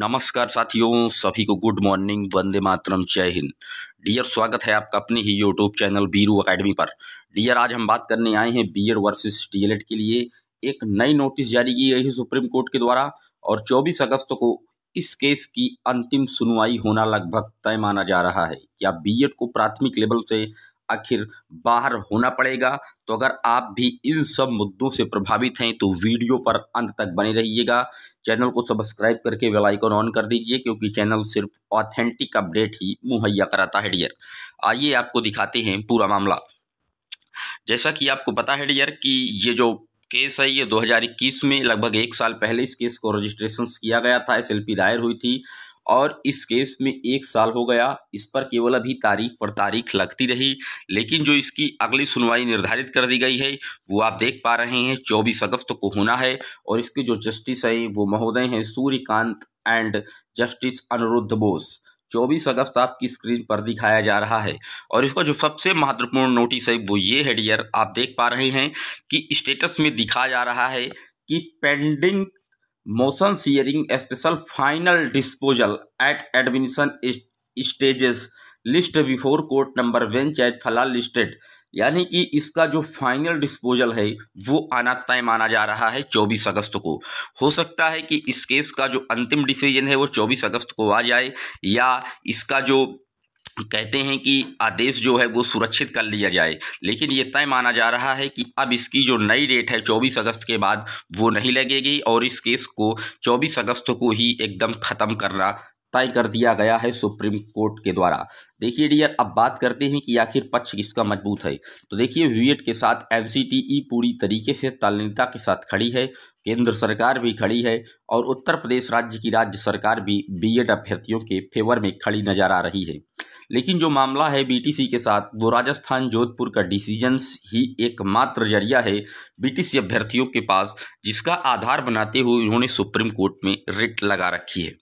नमस्कार साथियों सभी को गुड मॉर्निंग वंदे मातरम जय हिंद डियर स्वागत है आपका अपने ही यूट्यूब चैनल बीरू एकेडमी पर डियर आज हम बात करने आए हैं बीएड वर्सेस डीएलएड के लिए एक नई नोटिस जारी की गई है सुप्रीम कोर्ट के द्वारा और 24 अगस्त को इस केस की अंतिम सुनवाई होना लगभग तय माना जा रहा है क्या बी को प्राथमिक लेवल से आखिर बाहर होना पड़ेगा तो अगर आप भी इन सब मुद्दों से प्रभावित हैं तो वीडियो पर अंत तक बने रहिएगा चैनल को सब्सक्राइब करके बेल आइकन ऑन कर दीजिए क्योंकि चैनल सिर्फ ऑथेंटिक अपडेट ही मुहैया कराता है डियर आइए आपको दिखाते हैं पूरा मामला जैसा कि आपको पता है डियर कि ये जो केस है ये 2021 में लगभग एक साल पहले इस केस को रजिस्ट्रेशन किया गया था एस दायर हुई थी और इस केस में एक साल हो गया इस पर केवल अभी तारीख पर तारीख लगती रही लेकिन जो इसकी अगली सुनवाई निर्धारित कर दी गई है वो आप देख पा रहे हैं चौबीस अगस्त को होना है और इसके जो जस्टिस हैं वो महोदय हैं सूर्यकांत एंड जस्टिस अनिरुद्ध बोस चौबीस अगस्त आपकी स्क्रीन पर दिखाया जा रहा है और इसका जो सबसे महत्वपूर्ण नोटिस है वो ये है डियर आप देख पा रहे हैं कि स्टेटस में दिखा जा रहा है कि pending motion hearing special final disposal at admission stages list before court number bench at फला लिस्टेड यानी कि इसका जो फाइनल डिस्पोजल है वो आना तय माना जा रहा है 24 अगस्त को हो सकता है कि इस केस का जो अंतिम डिसीजन है वो 24 अगस्त को आ जाए या इसका जो कहते हैं कि आदेश जो है वो सुरक्षित कर लिया जाए लेकिन ये तय माना जा रहा है कि अब इसकी जो नई डेट है 24 अगस्त के बाद वो नहीं लगेगी और इस केस को 24 अगस्त को ही एकदम ख़त्म करना तय कर दिया गया है सुप्रीम कोर्ट के द्वारा देखिए डियर अब बात करते हैं कि आखिर पक्ष किसका मजबूत है तो देखिए वीएट के साथ एनसीटीई पूरी तरीके से तालीनता के साथ खड़ी है केंद्र सरकार भी खड़ी है और उत्तर प्रदेश राज्य की राज्य सरकार भी बीएड अभ्यर्थियों के फेवर में खड़ी नजर आ रही है लेकिन जो मामला है बीटीसी के साथ वो राजस्थान जोधपुर का डिसीजंस ही एकमात्र जरिया है बीटीसी अभ्यर्थियों के पास जिसका आधार बनाते हुए उन्होंने सुप्रीम कोर्ट में रिट लगा रखी है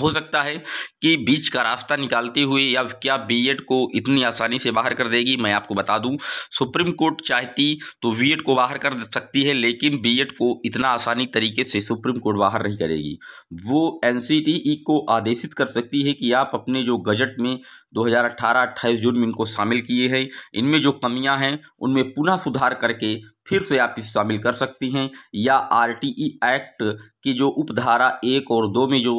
हो सकता है कि बीच का रास्ता निकालते हुए या क्या बीएड को इतनी आसानी से बाहर कर देगी मैं आपको बता दूं सुप्रीम कोर्ट चाहती तो बीएड को बाहर कर सकती है लेकिन बीएड को इतना आसानी तरीके से सुप्रीम कोर्ट बाहर नहीं करेगी वो एनसीटीई e को आदेशित कर सकती है कि आप अपने जो गजट में 2018-28 जून में इनको शामिल किए हैं इनमें जो कमियां हैं उनमें पुनः सुधार करके फिर से आप इस शामिल कर सकती हैं या आरटीई एक्ट की जो उपधारा एक और दो में जो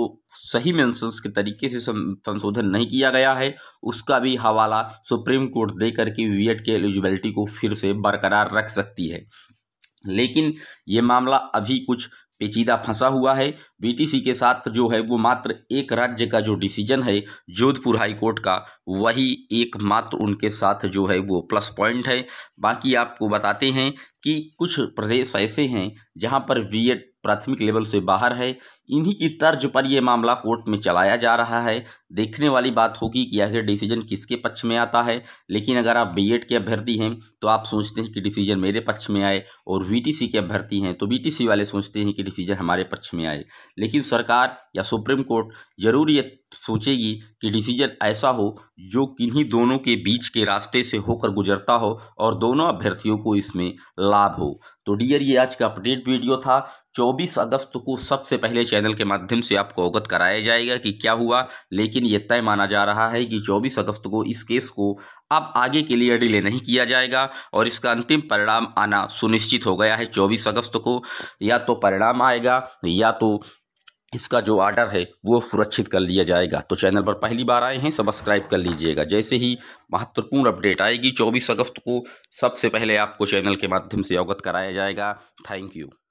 सही मेंशंस के तरीके से संशोधन नहीं किया गया है उसका भी हवाला सुप्रीम कोर्ट दे करके वी के एलिजिबिलिटी को फिर से बरकरार रख सकती है लेकिन ये मामला अभी कुछ पेचीदा फंसा हुआ है बीटीसी के साथ जो है वो मात्र एक राज्य का जो डिसीजन है जोधपुर हाई कोर्ट का वही एकमात्र उनके साथ जो है वो प्लस पॉइंट है बाकी आपको बताते हैं कि कुछ प्रदेश ऐसे हैं जहां पर बीएड प्राथमिक लेवल से बाहर है इन्हीं की तर्ज पर यह मामला कोर्ट में चलाया जा रहा है देखने वाली बात होगी कि आखिर डिसीजन किसके पक्ष में आता है लेकिन अगर आप बी के अभ्यर्थी हैं तो आप सोचते हैं कि डिसीजन मेरे पक्ष में आए और वी के अभ्यर्थी हैं तो वी वाले सोचते हैं कि डिसीजन हमारे पक्ष में आए लेकिन सरकार या सुप्रीम कोर्ट जरूर ये सोचेगी कि डिसीजन ऐसा हो जो किन्हीं दोनों के बीच के रास्ते से होकर गुजरता हो और दोनों अभ्यर्थियों को इसमें लाभ हो तो डियर ये आज का अपडेट वीडियो था 24 अगस्त को सबसे पहले चैनल के माध्यम से आपको अवगत कराया जाएगा कि क्या हुआ लेकिन ये तय माना जा रहा है कि 24 अगस्त को इस केस को अब आगे के लिए डिले नहीं किया जाएगा और इसका अंतिम परिणाम आना सुनिश्चित हो गया है 24 अगस्त को या तो परिणाम आएगा या तो इसका जो आर्डर है वो सुरक्षित कर लिया जाएगा तो चैनल पर पहली बार आए हैं सब्सक्राइब कर लीजिएगा जैसे ही महत्वपूर्ण अपडेट आएगी 24 अगस्त को सबसे पहले आपको चैनल के माध्यम से अवगत कराया जाएगा थैंक यू